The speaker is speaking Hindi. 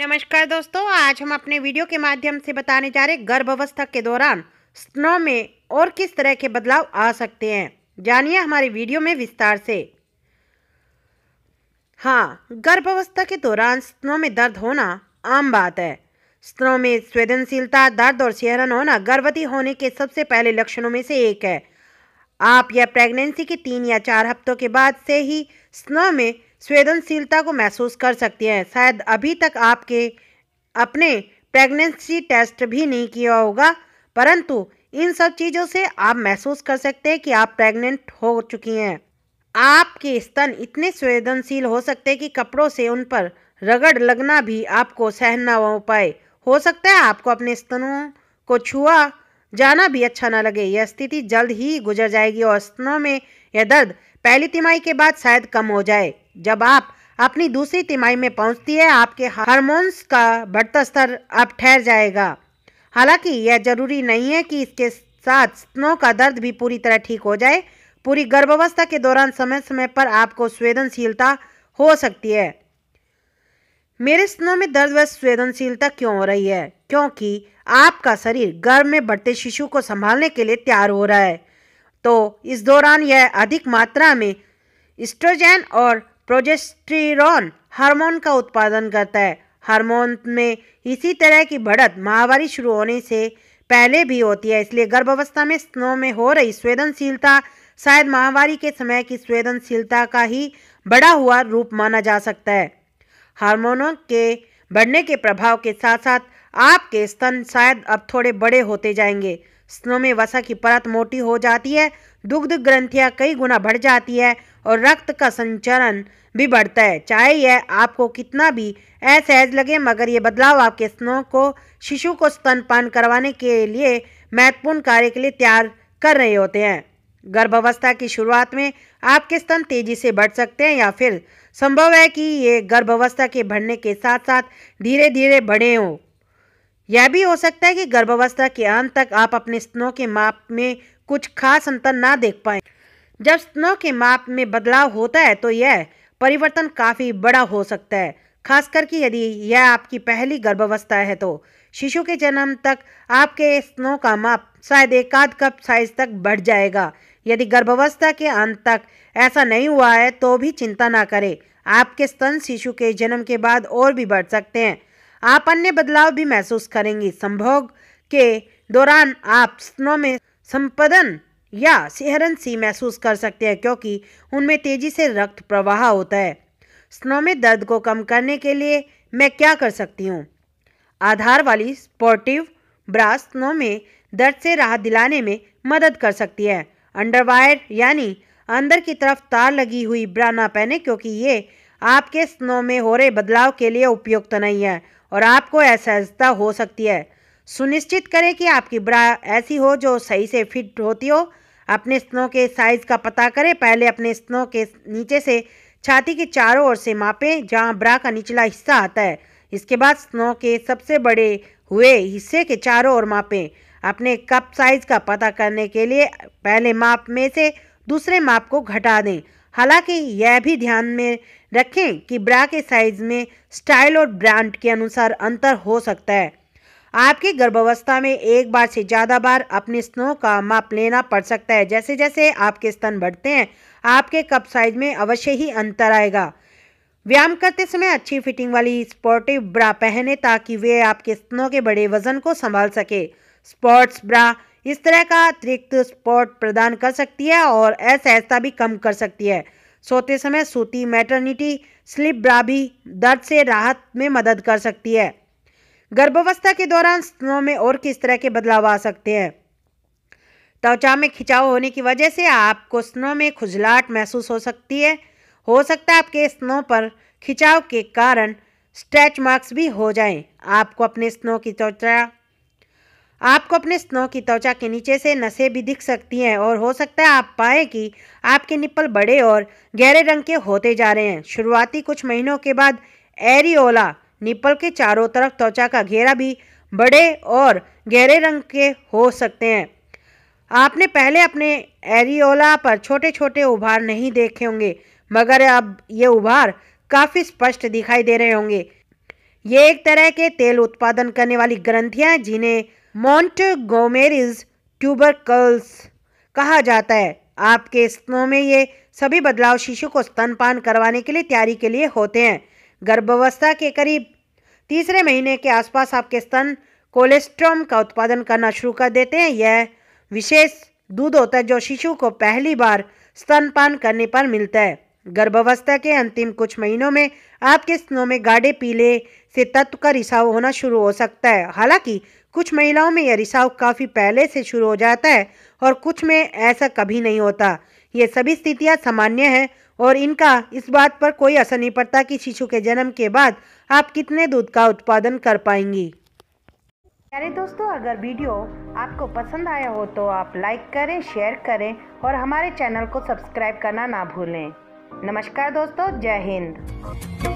नमस्कार दोस्तों आज हम अपने वीडियो के माध्यम से बताने जा रहे अवस्था के दौरान स्नो में और किस तरह के बदलाव आ सकते हैं जानिए हमारे वीडियो में विस्तार से हाँ अवस्था के दौरान स्नो में दर्द होना आम बात है स्नो में संवेदनशीलता दर्द और सेहरन होना गर्भवती होने के सबसे पहले लक्षणों में से एक है आप यह प्रेगनेंसी के तीन या चार हफ्तों के बाद से ही स्नो में संवेदनशीलता को महसूस कर सकती हैं शायद अभी तक आपके अपने प्रेगनेंसी टेस्ट भी नहीं किया होगा परंतु इन सब चीज़ों से आप महसूस कर सकते हैं कि आप प्रेग्नेंट हो चुकी हैं आपके स्तन इतने संवेदनशील हो सकते हैं कि कपड़ों से उन पर रगड़ लगना भी आपको सहना हो पाए हो सकता है आपको अपने स्तनों को छुआ जाना भी अच्छा ना लगे यह स्थिति जल्द ही गुजर जाएगी और स्तनों में यह दर्द पहली तिमाही के बाद शायद कम हो जाए जब आप अपनी दूसरी तिमाही में पहुंचती है आपके हार्मोन्स का बढ़ता स्तर अब ठहर जाएगा हालांकि यह जरूरी नहीं है कि इसके साथ स्तनों का दर्द भी पूरी तरह ठीक हो जाए पूरी गर्भावस्था के दौरान समय समय पर आपको स्वेदनशीलता हो सकती है मेरे स्तनों में दर्द व स्वेदनशीलता क्यों हो रही है क्योंकि आपका शरीर गर्भ में बढ़ते शिशु को संभालने के लिए तैयार हो रहा है तो इस दौरान यह अधिक मात्रा में स्ट्रोजैन और प्रोजेस्टेरॉन हार्मोन का उत्पादन करता है हार्मोन में इसी तरह की बढ़त माहवारी शुरू होने से पहले भी होती है इसलिए गर्भावस्था में स्नो में हो रही स्वेदनशीलता शायद माहवारी के समय की संवेदनशीलता का ही बढ़ा हुआ रूप माना जा सकता है हार्मोनों के बढ़ने के प्रभाव के साथ साथ आपके स्तन शायद अब थोड़े बड़े होते जाएंगे स्नो में वसा की परत मोटी हो जाती है दुग्ध ग्रंथियाँ कई गुना बढ़ जाती है और रक्त का संचरण भी बढ़ता है चाहे यह आपको कितना भी असहज लगे मगर ये बदलाव आपके स्नो को शिशु को स्तनपान करवाने के लिए महत्वपूर्ण कार्य के लिए तैयार कर रहे होते हैं गर्भावस्था की शुरुआत में आपके स्तन तेजी से बढ़ सकते हैं या फिर संभव है कि ये गर्भावस्था के बढ़ने के साथ साथ धीरे धीरे बढ़े हों यह भी हो सकता है कि गर्भावस्था के अंत तक आप अपने स्तनों के माप में कुछ खास अंतर ना देख पाए जब स्तनों के माप में बदलाव होता है तो यह परिवर्तन काफ़ी बड़ा हो सकता है खासकर कि यदि यह आपकी पहली गर्भावस्था है तो शिशु के जन्म तक आपके स्तनों का माप शायद एक आध कप साइज तक बढ़ जाएगा यदि गर्भावस्था के अंत तक ऐसा नहीं हुआ है तो भी चिंता ना करें आपके स्तन शिशु के जन्म के बाद और भी बढ़ सकते हैं आप अन्य बदलाव भी महसूस करेंगे संभोग के दौरान आप स्नों में संपदन या सी महसूस कर सकते हैं क्योंकि उनमें तेजी से रक्त प्रवाह होता है स्नो में दर्द को कम करने के लिए मैं क्या कर सकती हूँ आधार वाली स्पोर्टिव ब्रा स्नो में दर्द से राहत दिलाने में मदद कर सकती है अंडरवायर यानी अंदर की तरफ तार लगी हुई ब्रा ना पहने क्योंकि ये आपके स्नो में हो रहे बदलाव के लिए उपयुक्त नहीं है और आपको असहजता हो सकती है सुनिश्चित करें कि आपकी ब्रा ऐसी हो जो सही से फिट होती हो अपने स्नो के साइज का पता करें पहले अपने स्नो के नीचे से छाती के चारों ओर से मापें जहां ब्रा का निचला हिस्सा आता है इसके बाद स्नो के सबसे बड़े हुए हिस्से के चारों ओर मापें अपने कप साइज का पता करने के लिए पहले माप में से दूसरे माप को घटा दें हालांकि यह भी ध्यान में रखें कि ब्रा के साइज में स्टाइल और ब्रांड के अनुसार अंतर हो सकता है आपकी गर्भावस्था में एक बार से ज़्यादा बार अपने स्नो का माप लेना पड़ सकता है जैसे जैसे आपके स्तन बढ़ते हैं आपके कप साइज में अवश्य ही अंतर आएगा व्यायाम करते समय अच्छी फिटिंग वाली स्पोर्टिव ब्रा पहने ताकि वे आपके स्तनों के बड़े वजन को संभाल सके स्पोर्ट्स ब्रा इस तरह का अतिरिक्त सपोर्ट प्रदान कर सकती है और असहजता भी कम कर सकती है सोते समय सूती मैटर्निटी स्लिप ब्रा भी दर्द से राहत में मदद कर सकती है गर्भावस्था के दौरान स्तनों में और किस तरह के बदलाव आ सकते हैं त्वचा में खिंचाव होने की वजह से आपको स्नों में खुजलाहट महसूस हो सकती है हो सकता है आपके स्नों पर खिंचाव के कारण स्ट्रेच मार्क्स भी हो जाएं। आपको अपने स्नों की त्वचा आपको अपने स्नो की त्वचा के नीचे से नसें भी दिख सकती हैं और हो सकता है आप पाए कि आपके निप्पल बड़े और गहरे रंग के होते जा रहे हैं शुरुआती कुछ महीनों के बाद एरियोला निप्पल के चारों तरफ त्वचा का घेरा भी बड़े और गहरे रंग के हो सकते हैं आपने पहले अपने एरियोला पर छोटे छोटे उभार नहीं देखे होंगे मगर अब ये उभार काफ़ी स्पष्ट दिखाई दे रहे होंगे ये एक तरह के तेल उत्पादन करने वाली ग्रंथियां जिन्हें गोमेरिज ट्यूबरकल्स कहा जाता है आपके स्तनों में ये सभी बदलाव शिशु को स्तनपान करवाने के लिए तैयारी के लिए होते हैं गर्भावस्था के करीब तीसरे महीने के आसपास आपके स्तन कोलेस्ट्रॉम का उत्पादन करना शुरू कर देते हैं यह विशेष दूध होता है जो शिशु को पहली बार स्तनपान करने पर मिलता है गर्भावस्था के अंतिम कुछ महीनों में आपके स्नो में गाढ़े पीले से तत्व का रिसाव होना शुरू हो सकता है हालांकि कुछ महिलाओं में यह रिसाव काफ़ी पहले से शुरू हो जाता है और कुछ में ऐसा कभी नहीं होता ये सभी स्थितियाँ सामान्य हैं और इनका इस बात पर कोई असर नहीं पड़ता कि शिशु के जन्म के बाद आप कितने दूध का उत्पादन कर पाएंगी अरे दोस्तों अगर वीडियो आपको पसंद आया हो तो आप लाइक करें शेयर करें और हमारे चैनल को सब्सक्राइब करना ना भूलें नमस्कार दोस्तों जय हिंद